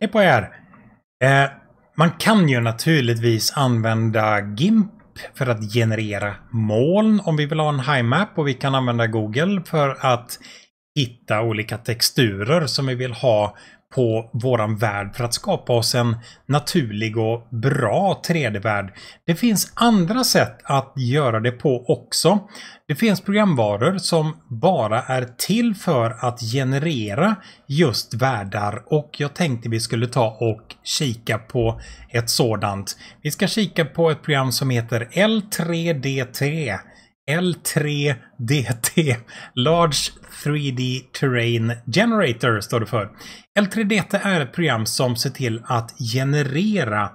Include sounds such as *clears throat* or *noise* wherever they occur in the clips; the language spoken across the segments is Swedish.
är på er. Eh, man kan ju naturligtvis använda GIMP för att generera moln om vi vill ha en high-map och vi kan använda Google för att hitta olika texturer som vi vill ha på våran värld för att skapa oss en naturlig och bra 3D-värld. Det finns andra sätt att göra det på också. Det finns programvaror som bara är till för att generera just världar och jag tänkte vi skulle ta och kika på ett sådant. Vi ska kika på ett program som heter L3D3 L3DT, Large 3D Terrain Generator, står det för. L3DT är ett program som ser till att generera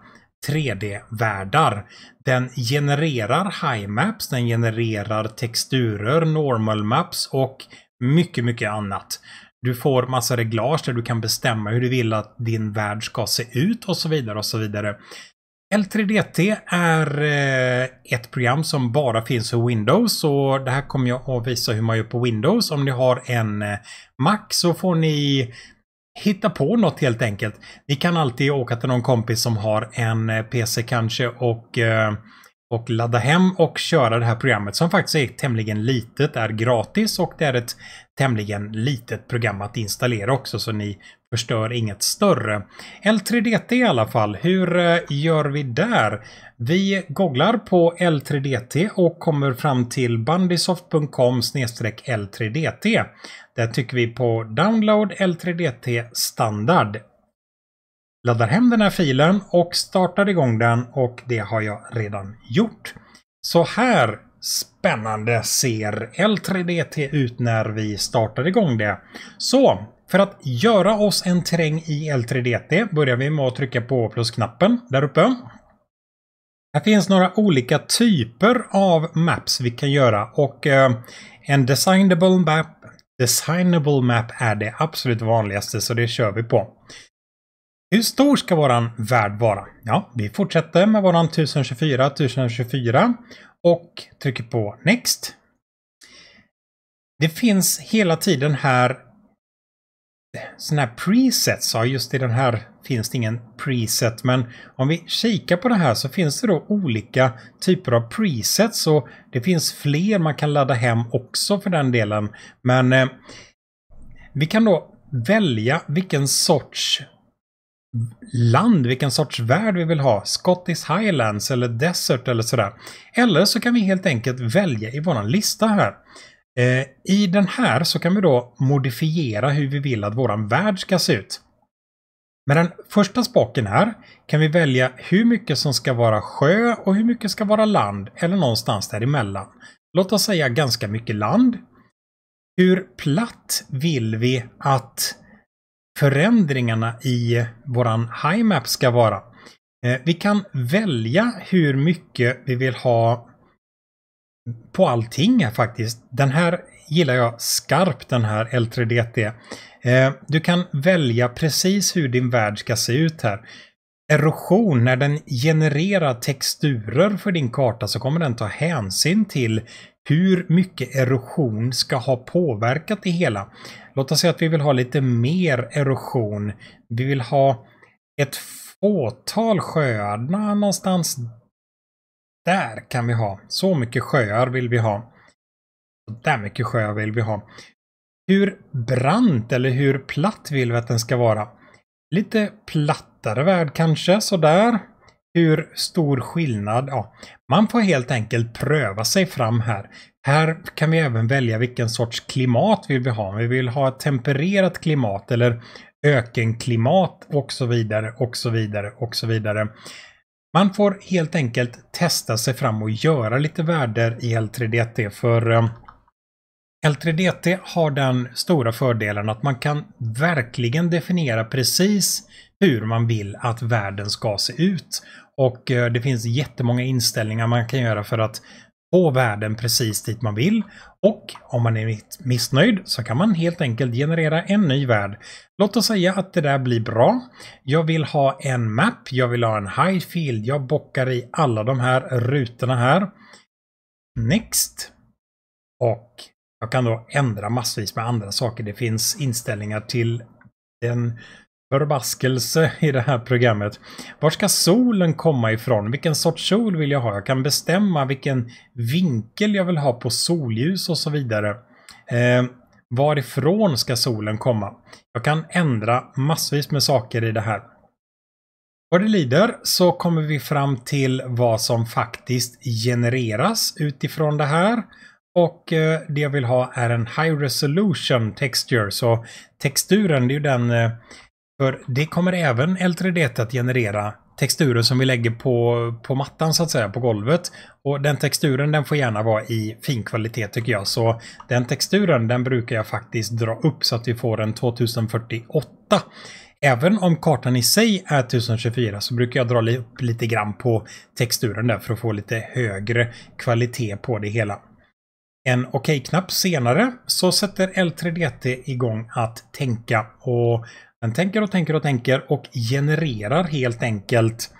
3D-världar. Den genererar high maps, den genererar texturer, normal maps och mycket, mycket annat. Du får massa reglage där du kan bestämma hur du vill att din värld ska se ut och så vidare och så vidare. L3DT är eh, ett program som bara finns för Windows och det här kommer jag att visa hur man gör på Windows. Om ni har en eh, Mac så får ni hitta på något helt enkelt. Ni kan alltid åka till någon kompis som har en eh, PC kanske och, och ladda hem och köra det här programmet som faktiskt är tämligen litet, är gratis och det är ett tämligen litet program att installera också så ni förstör inget större. L3DT i alla fall, hur eh, gör vi där? Vi googlar på L3DT och kommer fram till bandisoft.com L3DT. Där tycker vi på Download L3DT Standard. Laddar hem den här filen och startar igång den och det har jag redan gjort. Så här spännande ser L3DT ut när vi startar igång det. Så för att göra oss en terräng i L3DT börjar vi med att trycka på plusknappen där uppe. Här finns några olika typer av maps vi kan göra och eh, en designable map, designable map är det absolut vanligaste så det kör vi på. Hur stor ska våran värld vara? Ja, vi fortsätter med våran 1024 1024 och trycker på Next. Det finns hela tiden här sådana här presets, ja just i den här finns det ingen preset, men om vi kikar på det här så finns det då olika typer av presets och det finns fler man kan ladda hem också för den delen. Men eh, vi kan då välja vilken sorts land, vilken sorts värld vi vill ha. Scottish Highlands eller Desert eller sådär. Eller så kan vi helt enkelt välja i våran lista här. Eh, I den här så kan vi då modifiera hur vi vill att våran värld ska se ut. Med den första spaken här kan vi välja hur mycket som ska vara sjö och hur mycket ska vara land eller någonstans däremellan. Låt oss säga ganska mycket land. Hur platt vill vi att förändringarna i våran high map ska vara? Eh, vi kan välja hur mycket vi vill ha på allting faktiskt. Den här gillar jag skarpt, den här L3DT. Eh, du kan välja precis hur din värld ska se ut här. Erosion, när den genererar texturer för din karta så kommer den ta hänsyn till hur mycket erosion ska ha påverkat det hela. Låt oss säga att vi vill ha lite mer erosion. Vi vill ha ett fåtal sjöar någonstans där kan vi ha. Så mycket sjöar vill vi ha. Så där mycket sjöar vill vi ha. Hur brant eller hur platt vill vi att den ska vara? Lite plattare värld kanske, sådär. Hur stor skillnad? Ja, man får helt enkelt pröva sig fram här. Här kan vi även välja vilken sorts klimat vill vi vill ha. Vi vill ha ett tempererat klimat eller ökenklimat och så vidare och så vidare och så vidare. Man får helt enkelt testa sig fram och göra lite värder i L3DT för eh, L3DT har den stora fördelen att man kan verkligen definiera precis hur man vill att världen ska se ut. Och eh, det finns jättemånga inställningar man kan göra för att få värden precis dit man vill och om man är missnöjd så kan man helt enkelt generera en ny värld. Låt oss säga att det där blir bra. Jag vill ha en map, jag vill ha en high field, jag bockar i alla de här rutorna här. Next. Och jag kan då ändra massvis med andra saker. Det finns inställningar till den förbaskelse i det här programmet. Var ska solen komma ifrån? Vilken sorts sol vill jag ha? Jag kan bestämma vilken vinkel jag vill ha på solljus och så vidare. Eh, varifrån ska solen komma? Jag kan ändra massvis med saker i det här. Vad det lider så kommer vi fram till vad som faktiskt genereras utifrån det här. Och eh, det jag vill ha är en high resolution texture. Så texturen, det är ju den eh, för det kommer även L3D att generera texturer som vi lägger på, på mattan så att säga, på golvet. Och den texturen den får gärna vara i fin kvalitet tycker jag. Så den texturen den brukar jag faktiskt dra upp så att vi får en 2048. Även om kartan i sig är 1024 så brukar jag dra upp lite grann på texturen där för att få lite högre kvalitet på det hela. En okej knapp OK senare så sätter L3DT igång att tänka och den tänker och tänker och tänker och genererar helt enkelt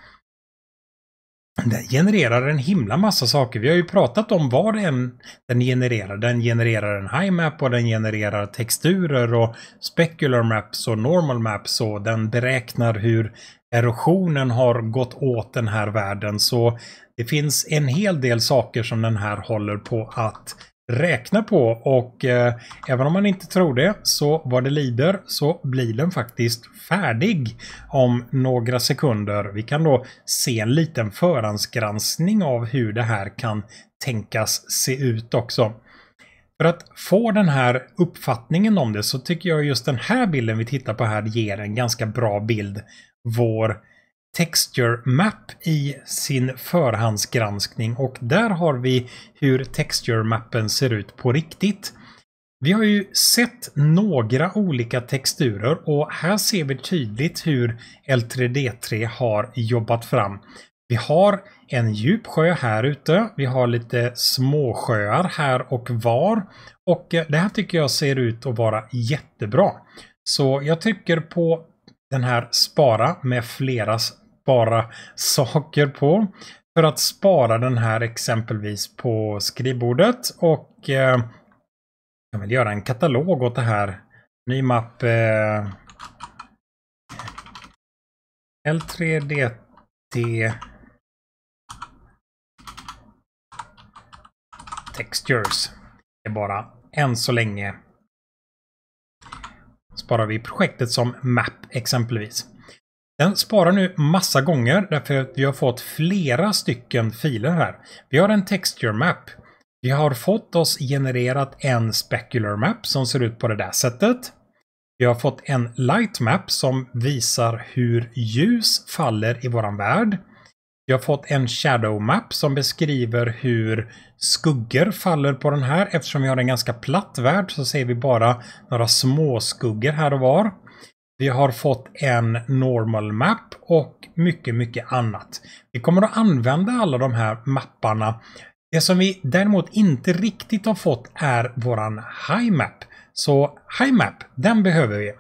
den genererar en himla massa saker. Vi har ju pratat om vad den, den genererar. Den genererar en high-map och den genererar texturer och specular maps och normal maps och den beräknar hur erosionen har gått åt den här världen. Så det finns en hel del saker som den här håller på att räkna på och eh, även om man inte tror det så vad det lider så blir den faktiskt färdig om några sekunder. Vi kan då se en liten förhandsgranskning av hur det här kan tänkas se ut också. För att få den här uppfattningen om det så tycker jag just den här bilden vi tittar på här ger en ganska bra bild. Vår Texture Map i sin förhandsgranskning och där har vi hur Texture Mappen ser ut på riktigt. Vi har ju sett några olika texturer och här ser vi tydligt hur L3D3 har jobbat fram. Vi har en djup sjö här ute. Vi har lite småsjöar här och var. Och det här tycker jag ser ut att vara jättebra. Så jag trycker på den här spara med fleras spara saker på. För att spara den här exempelvis på skrivbordet och eh, jag vill göra en katalog åt det här. Ny mapp eh, L3DT Textures. Det är bara än så länge sparar vi projektet som map exempelvis. Den sparar nu massa gånger därför att vi har fått flera stycken filer här. Vi har en texture map. Vi har fått oss genererat en specular map som ser ut på det där sättet. Vi har fått en light map som visar hur ljus faller i våran värld. Vi har fått en shadow map som beskriver hur skuggor faller på den här. Eftersom vi har en ganska platt värld så ser vi bara några små skuggor här och var. Vi har fått en normal map och mycket, mycket annat. Vi kommer att använda alla de här mapparna. Det som vi däremot inte riktigt har fått är våran high map. Så high map, den behöver vi.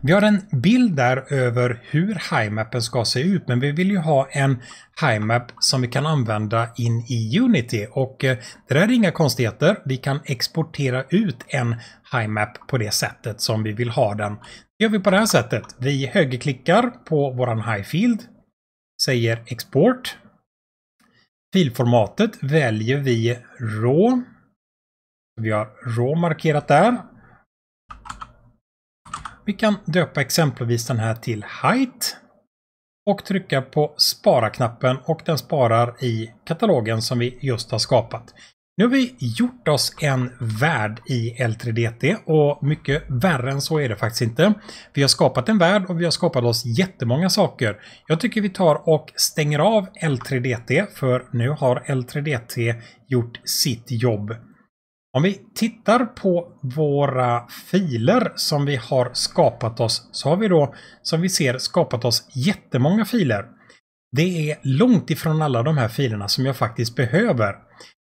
Vi har en bild där över hur HiMappen ska se ut men vi vill ju ha en HiMap som vi kan använda in i Unity och eh, det där är inga konstigheter. Vi kan exportera ut en HiMap på det sättet som vi vill ha den. Det gör vi på det här sättet. Vi högerklickar på våran HiField, säger export. Filformatet väljer vi RAW. Vi har RAW markerat där. Vi kan döpa exempelvis den här till Height och trycka på spara-knappen och den sparar i katalogen som vi just har skapat. Nu har vi gjort oss en värld i L3DT och mycket värre än så är det faktiskt inte. Vi har skapat en värld och vi har skapat oss jättemånga saker. Jag tycker vi tar och stänger av L3DT för nu har L3DT gjort sitt jobb. Om vi tittar på våra filer som vi har skapat oss så har vi då som vi ser skapat oss jättemånga filer. Det är långt ifrån alla de här filerna som jag faktiskt behöver.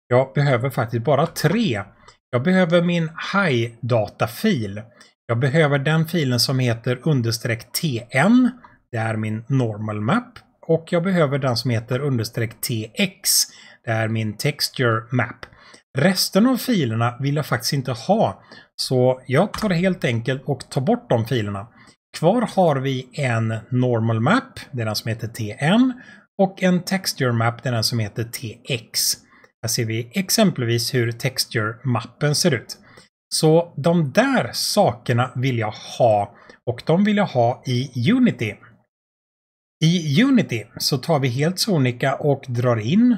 Jag behöver faktiskt bara tre. Jag behöver min high data-fil. Jag behöver den filen som heter understreck tn. Det är min normal map. Och jag behöver den som heter understreck tx. Det är min texture map. Resten av filerna vill jag faktiskt inte ha. Så jag tar helt enkelt och tar bort de filerna. Kvar har vi en normal map, det är den som heter TN, och en texture map, det är den som heter TX. Här ser vi exempelvis hur texture-mappen ser ut. Så de där sakerna vill jag ha och de vill jag ha i Unity. I Unity så tar vi helt sonika och drar in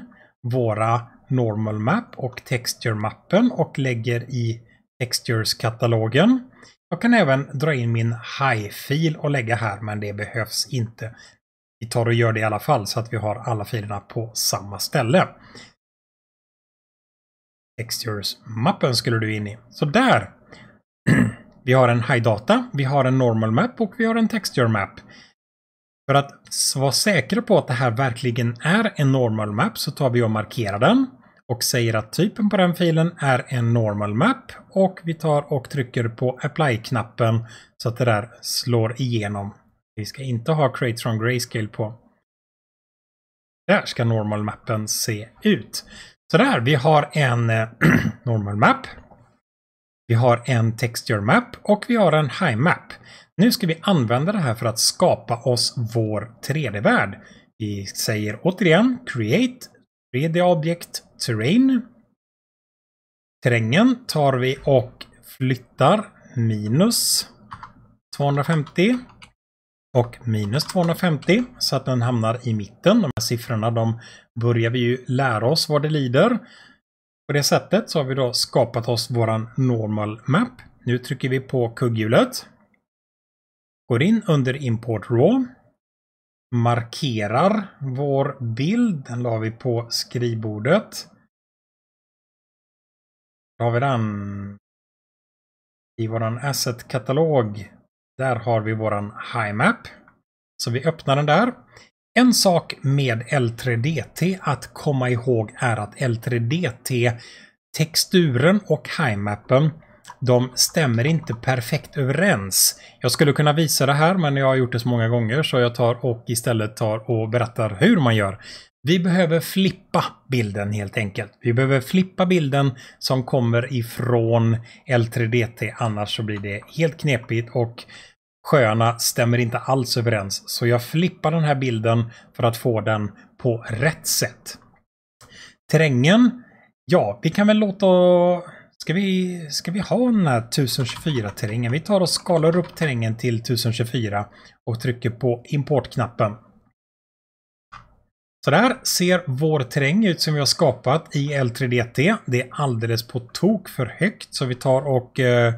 våra Normal Map och Texture-mappen och lägger i Textures-katalogen. Jag kan även dra in min High-fil och lägga här, men det behövs inte. Vi tar och gör det i alla fall så att vi har alla filerna på samma ställe. Textures-mappen skulle du in i. Så där! *clears throat* vi har en High Data, vi har en Normal Map och vi har en Texture Map. För att vara säkra på att det här verkligen är en normal map så tar vi och markerar den och säger att typen på den filen är en normal map och vi tar och trycker på apply-knappen så att det där slår igenom. Vi ska inte ha create from grayscale på. Där ska normal mappen se ut. Så där, vi har en eh, *clears throat* normal map vi har en texture map och vi har en high map. Nu ska vi använda det här för att skapa oss vår 3D-värld. Vi säger återigen create 3D-objekt terrain. Terrängen tar vi och flyttar minus 250 och minus 250 så att den hamnar i mitten. De här siffrorna de börjar vi ju lära oss vad det lider. På det sättet så har vi då skapat oss våran normal map. Nu trycker vi på kugghjulet. Går in under import raw. Markerar vår bild. Den la vi på skrivbordet. Då har vi den. I våran asset-katalog. Där har vi våran high map. Så vi öppnar den där. En sak med L3DT att komma ihåg är att L3DT texturen och highmappen de stämmer inte perfekt överens. Jag skulle kunna visa det här men jag har gjort det så många gånger så jag tar och istället tar och berättar hur man gör. Vi behöver flippa bilden helt enkelt. Vi behöver flippa bilden som kommer ifrån L3DT annars så blir det helt knepigt och sjöarna stämmer inte alls överens. Så jag flippar den här bilden för att få den på rätt sätt. Terrängen, ja, vi kan väl låta... Ska vi, ska vi ha den här 1024-terrängen? Vi tar och skalar upp terrängen till 1024 och trycker på importknappen. Så där ser vår terräng ut som vi har skapat i L3DT. Det är alldeles på tok för högt så vi tar och eh,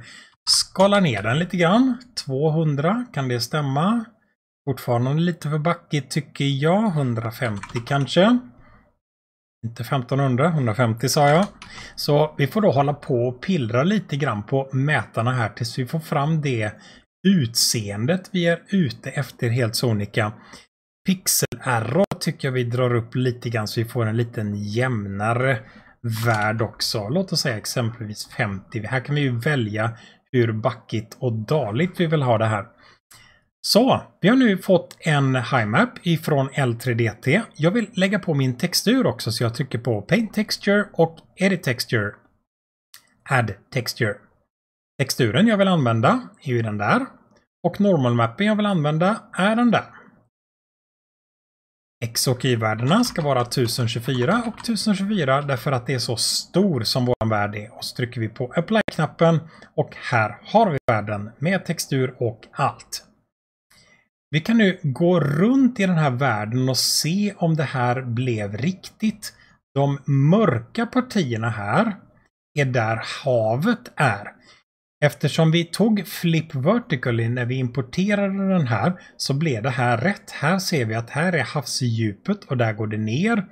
skala ner den lite grann. 200, kan det stämma? Fortfarande lite för backigt tycker jag. 150 kanske. Inte 1500, 150 sa jag. Så vi får då hålla på och pillra lite grann på mätarna här tills vi får fram det utseendet vi är ute efter helt sonika. Pixel-error tycker jag vi drar upp lite grann så vi får en liten jämnare värld också. Låt oss säga exempelvis 50. Här kan vi ju välja hur backigt och daligt vi vill ha det här. Så, vi har nu fått en HiMap ifrån L3DT. Jag vill lägga på min textur också så jag trycker på Paint Texture och Edit Texture. Add Texture. Texturen jag vill använda är ju den där. Och normalmappen jag vill använda är den där. X och Y-värdena ska vara 1024 och 1024 därför att det är så stor som vår värld är. Och så trycker vi på Apply-knappen och här har vi världen med textur och allt. Vi kan nu gå runt i den här världen och se om det här blev riktigt. De mörka partierna här är där havet är. Eftersom vi tog Flip Vertically när vi importerade den här så blev det här rätt. Här ser vi att här är havsdjupet och där går det ner.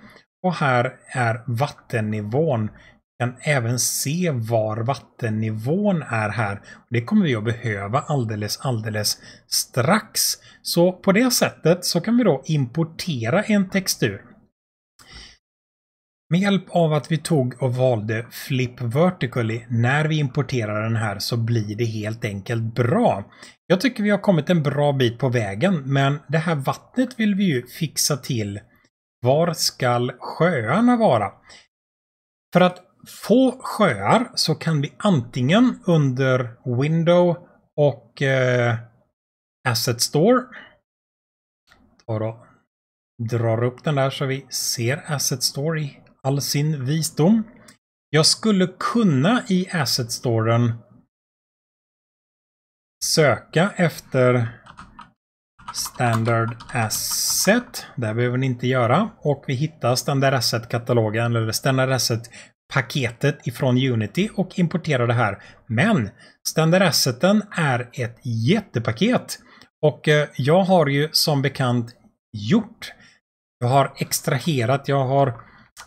Och här är vattennivån. Vi kan även se var vattennivån är här. Det kommer vi att behöva alldeles, alldeles strax. Så på det sättet så kan vi då importera en textur. Med hjälp av att vi tog och valde Flip Vertically när vi importerar den här så blir det helt enkelt bra. Jag tycker vi har kommit en bra bit på vägen men det här vattnet vill vi ju fixa till. Var skall sjöarna vara? För att få sjöar så kan vi antingen under Window och eh, Asset Store. Ta då, drar upp den där så vi ser Asset Store i all sin visdom. Jag skulle kunna i asset storen söka efter standard asset. Det behöver ni inte göra. Och vi hittar standard asset-katalogen eller standard asset-paketet ifrån Unity och importerar det här. Men standard asseten är ett jättepaket. Och eh, jag har ju som bekant gjort. Jag har extraherat, jag har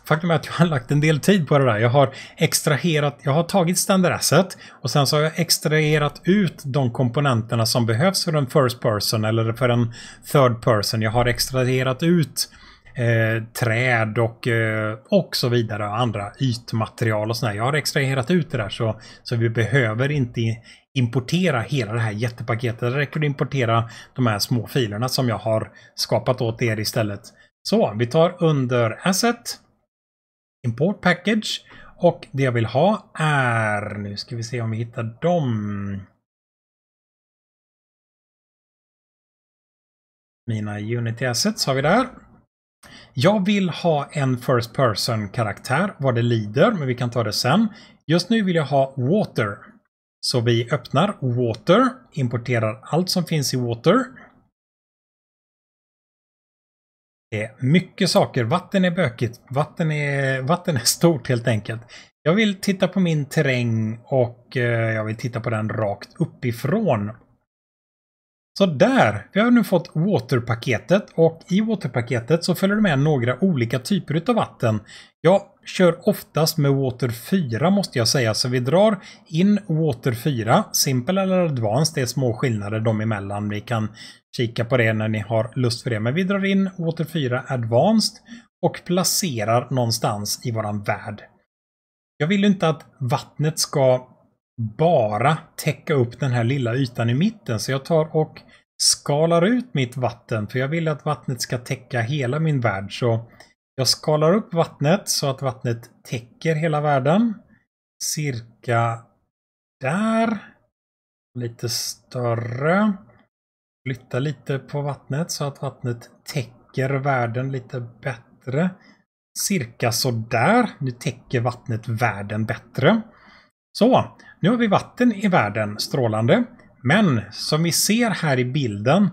Faktum är att jag har lagt en del tid på det där. Jag har extraherat, jag har tagit standard asset och sen så har jag extraherat ut de komponenterna som behövs för en first person eller för en third person. Jag har extraherat ut eh, träd och, eh, och så vidare, andra ytmaterial och sådär. Jag har extraherat ut det där så, så vi behöver inte importera hela det här jättepaketet. Det räcker att importera de här små filerna som jag har skapat åt er istället. Så vi tar under asset import package. Och det jag vill ha är, nu ska vi se om vi hittar dem. Mina Unity Assets har vi där. Jag vill ha en First Person-karaktär vad det lider, men vi kan ta det sen. Just nu vill jag ha Water. Så vi öppnar Water, importerar allt som finns i Water. Det är mycket saker. Vatten är bökigt. Vatten är, vatten är *laughs* stort helt enkelt. Jag vill titta på min terräng och eh, jag vill titta på den rakt uppifrån så där, vi har nu fått Waterpaketet och i Waterpaketet så följer det med några olika typer av vatten. Jag kör oftast med Water 4 måste jag säga, så vi drar in Water 4, Simpel eller Advanced, det är små skillnader dem emellan. Vi kan kika på det när ni har lust för det, men vi drar in Water 4 Advanced och placerar någonstans i våran värld. Jag vill inte att vattnet ska bara täcka upp den här lilla ytan i mitten. Så jag tar och skalar ut mitt vatten för jag vill att vattnet ska täcka hela min värld. Så jag skalar upp vattnet så att vattnet täcker hela världen. Cirka där. Lite större. Flytta lite på vattnet så att vattnet täcker världen lite bättre. Cirka så där. Nu täcker vattnet världen bättre. Så, nu har vi vatten i världen strålande. Men som vi ser här i bilden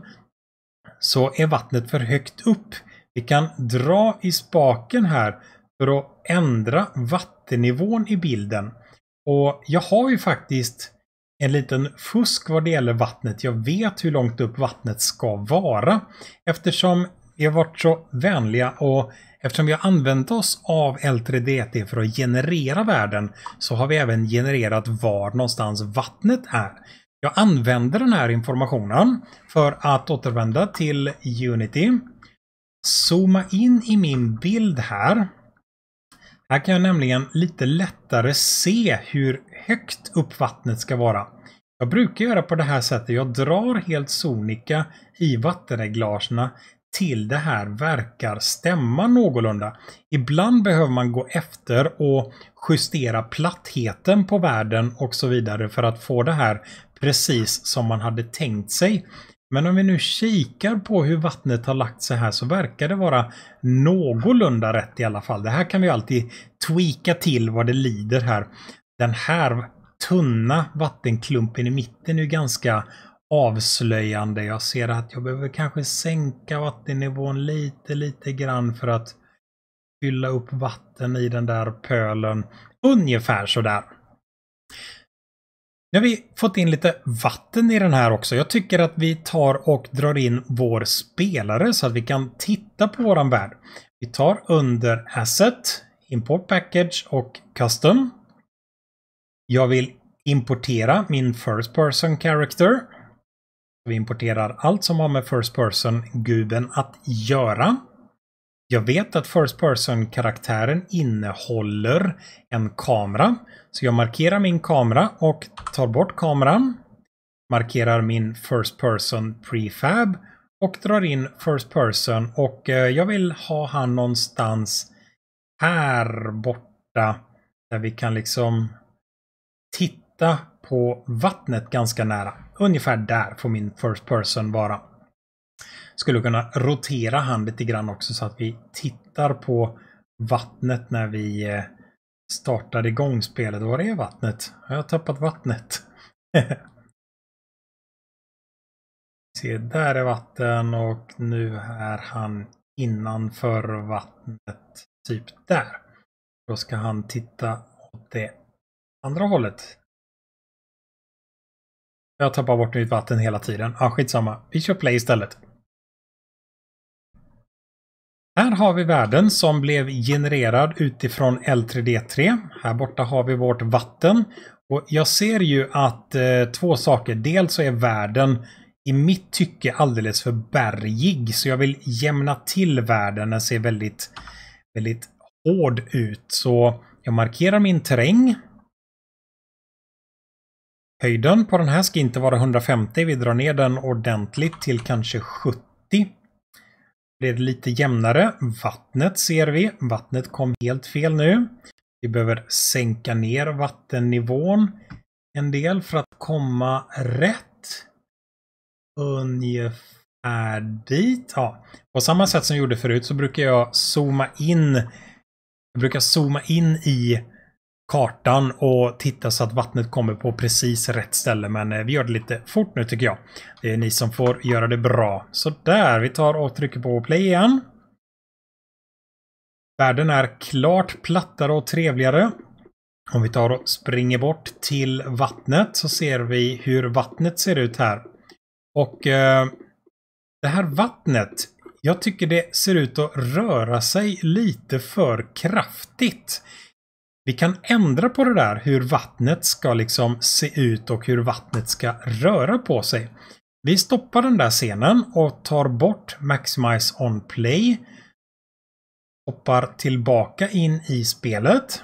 så är vattnet för högt upp. Vi kan dra i spaken här för att ändra vattennivån i bilden. Och jag har ju faktiskt en liten fusk vad det gäller vattnet. Jag vet hur långt upp vattnet ska vara eftersom vi har varit så vänliga och eftersom vi har använt oss av L3DT för att generera världen så har vi även genererat var någonstans vattnet är. Jag använder den här informationen för att återvända till Unity. Zooma in i min bild här. Här kan jag nämligen lite lättare se hur högt upp vattnet ska vara. Jag brukar göra på det här sättet. Jag drar helt sonika i vattenreglagerna till det här verkar stämma någorlunda. Ibland behöver man gå efter och justera plattheten på världen och så vidare för att få det här precis som man hade tänkt sig. Men om vi nu kikar på hur vattnet har lagt sig här så verkar det vara någorlunda rätt i alla fall. Det här kan vi alltid tweaka till vad det lider här. Den här tunna vattenklumpen i mitten är ganska avslöjande. Jag ser att jag behöver kanske sänka vattennivån lite, lite grann för att fylla upp vatten i den där pölen. Ungefär sådär. Nu har vi fått in lite vatten i den här också. Jag tycker att vi tar och drar in vår spelare så att vi kan titta på våran värld. Vi tar under Asset, Import Package och Custom. Jag vill importera min First Person Character. Vi importerar allt som har med First Person-guben att göra. Jag vet att First Person-karaktären innehåller en kamera. Så jag markerar min kamera och tar bort kameran. Markerar min First Person Prefab och drar in First Person och eh, jag vill ha han någonstans här borta där vi kan liksom titta på vattnet ganska nära. Ungefär där får min first person vara. Skulle kunna rotera han lite grann också så att vi tittar på vattnet när vi eh, startar igång spelet. Var är vattnet? Har Jag tappat vattnet. *laughs* Se, där är vatten och nu är han innanför vattnet. Typ där. Då ska han titta åt det andra hållet. Jag tappar bort mitt vatten hela tiden. Ah, skitsamma. Vi kör play istället. Här har vi världen som blev genererad utifrån L3D3. Här borta har vi vårt vatten. Och jag ser ju att eh, två saker. Dels så är världen i mitt tycke alldeles för bergig. Så jag vill jämna till världen. Den ser väldigt, väldigt hård ut. Så jag markerar min terräng Höjden på den här ska inte vara 150. Vi drar ner den ordentligt till kanske 70. Det är lite jämnare. Vattnet ser vi. Vattnet kom helt fel nu. Vi behöver sänka ner vattennivån en del för att komma rätt. Ungefär dit. Ja. På samma sätt som jag gjorde förut så brukar jag zooma in. Jag brukar zooma in i kartan och titta så att vattnet kommer på precis rätt ställe. Men eh, vi gör det lite fort nu tycker jag. Det är ni som får göra det bra. Så där, vi tar och trycker på play igen. Världen är klart plattare och trevligare. Om vi tar och springer bort till vattnet så ser vi hur vattnet ser ut här. Och eh, det här vattnet, jag tycker det ser ut att röra sig lite för kraftigt vi kan ändra på det där hur vattnet ska liksom se ut och hur vattnet ska röra på sig. Vi stoppar den där scenen och tar bort Maximize on Play. Hoppar tillbaka in i spelet.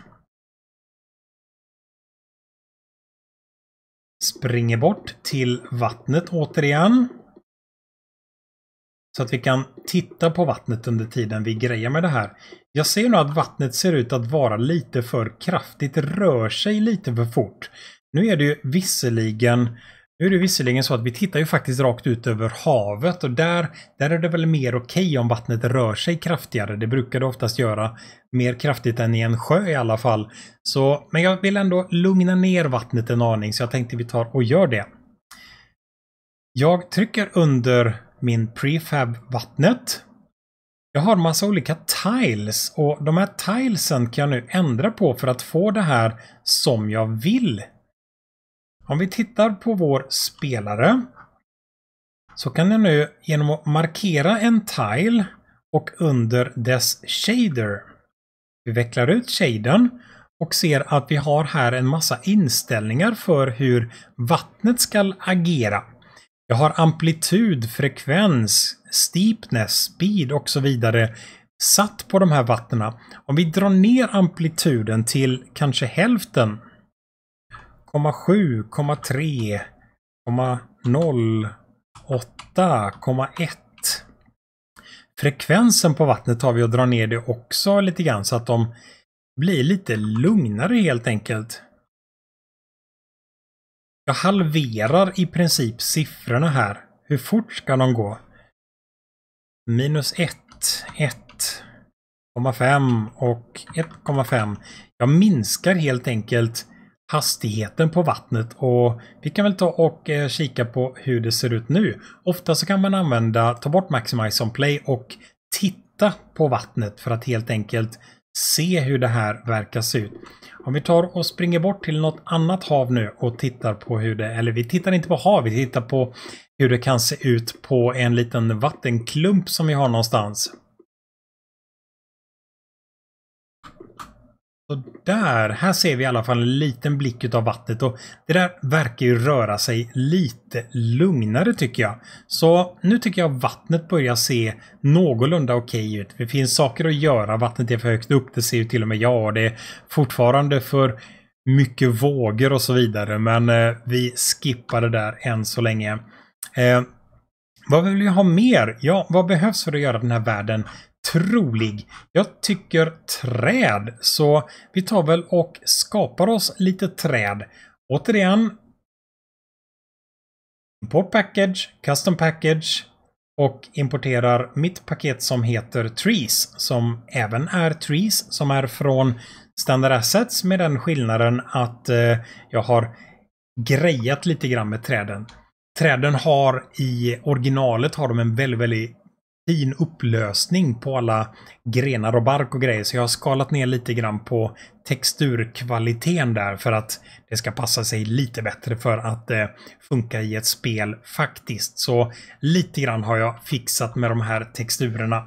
Springer bort till vattnet återigen. Så att vi kan titta på vattnet under tiden vi grejer med det här. Jag ser nu att vattnet ser ut att vara lite för kraftigt, rör sig lite för fort. Nu är det ju visserligen nu är det visserligen så att vi tittar ju faktiskt rakt ut över havet och där, där är det väl mer okej okay om vattnet rör sig kraftigare. Det brukar det oftast göra mer kraftigt än i en sjö i alla fall. Så, men jag vill ändå lugna ner vattnet en aning så jag tänkte vi tar och gör det. Jag trycker under min prefab vattnet jag har massa olika tiles och de här tilesen kan jag nu ändra på för att få det här som jag vill. Om vi tittar på vår spelare så kan jag nu genom att markera en tile och under dess shader. Vi vecklar ut shadern och ser att vi har här en massa inställningar för hur vattnet ska agera. Jag har amplitud, frekvens, steepness, speed och så vidare satt på de här vattnen. Om vi drar ner amplituden till kanske hälften 0,7, 0,3, 0,0, 8,1. Frekvensen på vattnet tar vi och drar ner det också lite grann så att de blir lite lugnare helt enkelt. Jag halverar i princip siffrorna här. Hur fort ska de gå? Minus 1, 1,5 och 1,5. Jag minskar helt enkelt hastigheten på vattnet och vi kan väl ta och eh, kika på hur det ser ut nu. Ofta så kan man använda ta bort Maximize on Play och titta på vattnet för att helt enkelt se hur det här verkar se ut. Om vi tar och springer bort till något annat hav nu och tittar på hur det, eller vi tittar inte på hav, vi tittar på hur det kan se ut på en liten vattenklump som vi har någonstans. Så där, här ser vi i alla fall en liten blick av vattnet och det där verkar ju röra sig lite lugnare tycker jag. Så nu tycker jag vattnet börjar se någorlunda okej ut. Det finns saker att göra, vattnet är för högt upp, det ser ju till och med jag och det är fortfarande för mycket vågor och så vidare men eh, vi skippar det där än så länge. Eh, vad vill vi ha mer? Ja, vad behövs för att göra den här världen trolig. Jag tycker träd, så vi tar väl och skapar oss lite träd. Återigen. Import package, custom package och importerar mitt paket som heter Trees som även är Trees som är från Standard Assets med den skillnaden att eh, jag har grejat lite grann med träden. Träden har i originalet har de en väldigt, väldigt fin upplösning på alla grenar och bark och grejer. Så jag har skalat ner lite grann på texturkvaliteten där för att det ska passa sig lite bättre för att det eh, funkar i ett spel faktiskt. Så lite grann har jag fixat med de här texturerna.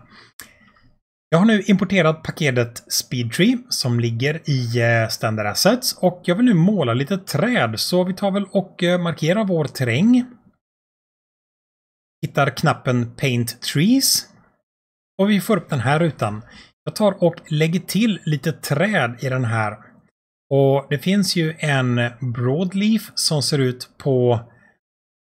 Jag har nu importerat paketet Speedtree som ligger i eh, Standard Assets och jag vill nu måla lite träd så vi tar väl och eh, markerar vår terräng hittar knappen Paint Trees. Och vi får upp den här rutan. Jag tar och lägger till lite träd i den här. Och det finns ju en Broadleaf som ser ut på...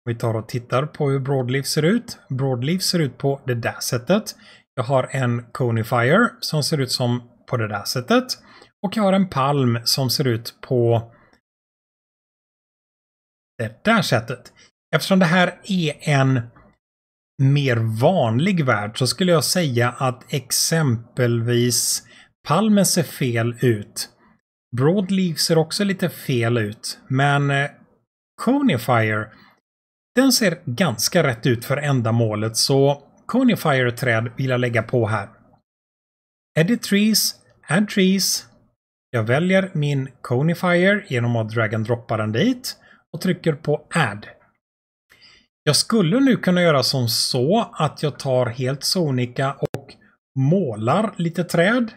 Vi tar och tittar på hur Broadleaf ser ut. Broadleaf ser ut på det där sättet. Jag har en Conifier som ser ut som på det där sättet. Och jag har en palm som ser ut på det där sättet. Eftersom det här är en mer vanlig värld så skulle jag säga att exempelvis palmen ser fel ut. Broadleaf ser också lite fel ut, men eh, Conifier, den ser ganska rätt ut för ändamålet så Conifier-träd vill jag lägga på här. Edit Trees, Add Trees. Jag väljer min Conifier genom att drag and droppa den dit och trycker på Add. Jag skulle nu kunna göra som så att jag tar helt sonika och målar lite träd.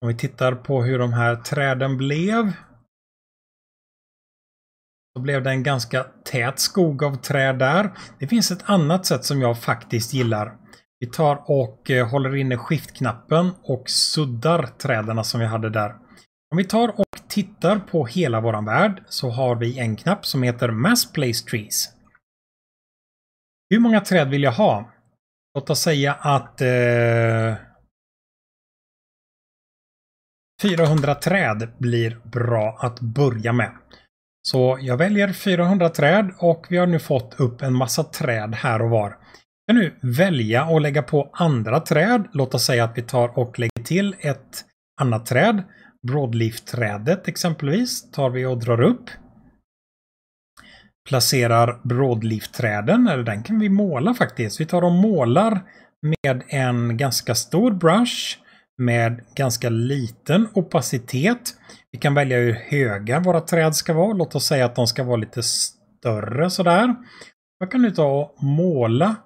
Om vi tittar på hur de här träden blev. Så blev det en ganska tät skog av träd där. Det finns ett annat sätt som jag faktiskt gillar. Vi tar och eh, håller inne skiftknappen och suddar träden som vi hade där. Om vi tar och tittar på hela våran värld så har vi en knapp som heter Mass Place Trees. Hur många träd vill jag ha? Låt oss säga att eh, 400 träd blir bra att börja med. Så jag väljer 400 träd och vi har nu fått upp en massa träd här och var. Jag kan nu välja att lägga på andra träd. Låt oss säga att vi tar och lägger till ett annat träd broadleaf-trädet exempelvis tar vi och drar upp. Placerar broadleaf-träden, eller den kan vi måla faktiskt. Vi tar och målar med en ganska stor brush med ganska liten opacitet. Vi kan välja hur höga våra träd ska vara. Låt oss säga att de ska vara lite större sådär. Jag kan nu ta och måla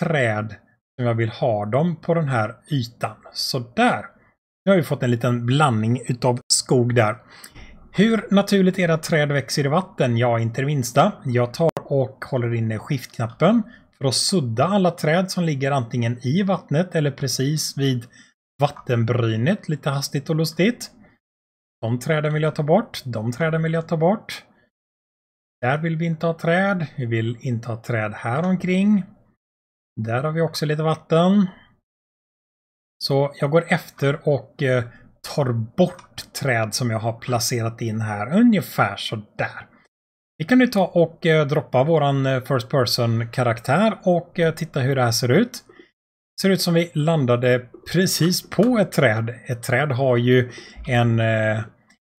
träd som jag vill ha dem på den här ytan. Sådär. Nu har vi fått en liten blandning utav skog där. Hur naturligt era träd växer i vatten? Ja, inte det minsta. Jag tar och håller inne skiftknappen för att sudda alla träd som ligger antingen i vattnet eller precis vid vattenbrynet lite hastigt och lustigt. De träden vill jag ta bort. De träden vill jag ta bort. Där vill vi inte ha träd. Vi vill inte ha träd här omkring. Där har vi också lite vatten. Så jag går efter och eh, tar bort träd som jag har placerat in här. Ungefär så där. Vi kan nu ta och eh, droppa våran eh, First Person-karaktär och titta hur det här ser ut. Ser ut som vi landade precis på ett träd. Ett träd har ju en,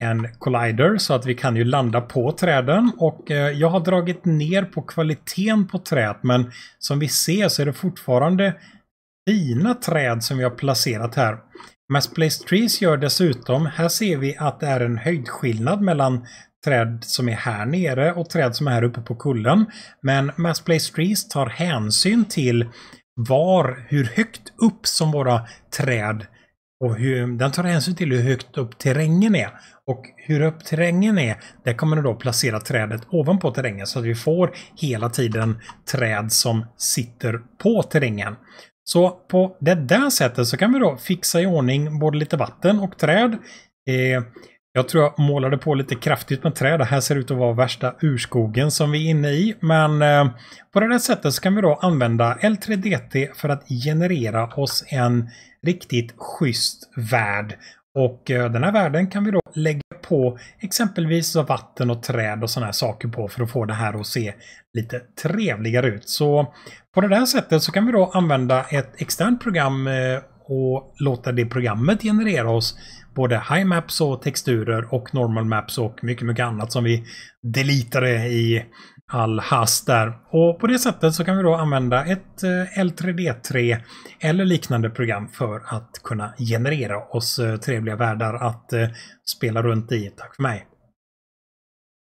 en collider så att vi kan ju landa på träden och jag har dragit ner på kvaliteten på träet men som vi ser så är det fortfarande fina träd som vi har placerat här. Massplaced Trees gör dessutom, här ser vi att det är en höjdskillnad mellan träd som är här nere och träd som är här uppe på kullen. Men Massplaced Trees tar hänsyn till var, hur högt upp som våra träd och hur, den tar hänsyn till hur högt upp terrängen är. Och hur upp terrängen är, där kommer den då placera trädet ovanpå terrängen så att vi får hela tiden träd som sitter på terrängen. Så på det där sättet så kan vi då fixa i ordning både lite vatten och träd. Eh, jag tror jag målade på lite kraftigt med träd. Det här ser ut att vara värsta urskogen som vi är inne i. Men eh, på det där sättet så kan vi då använda L3DT för att generera oss en riktigt schysst värld. Och eh, den här värden kan vi då lägga på exempelvis vatten och träd och sådana här saker på för att få det här att se lite trevligare ut. Så på det där sättet så kan vi då använda ett externt program eh, och låta det programmet generera oss både high maps och texturer och normal maps och mycket, mycket annat som vi deletade i all hast där. Och på det sättet så kan vi då använda ett eh, L3D3 eller liknande program för att kunna generera oss eh, trevliga världar att eh, spela runt i. Tack för mig!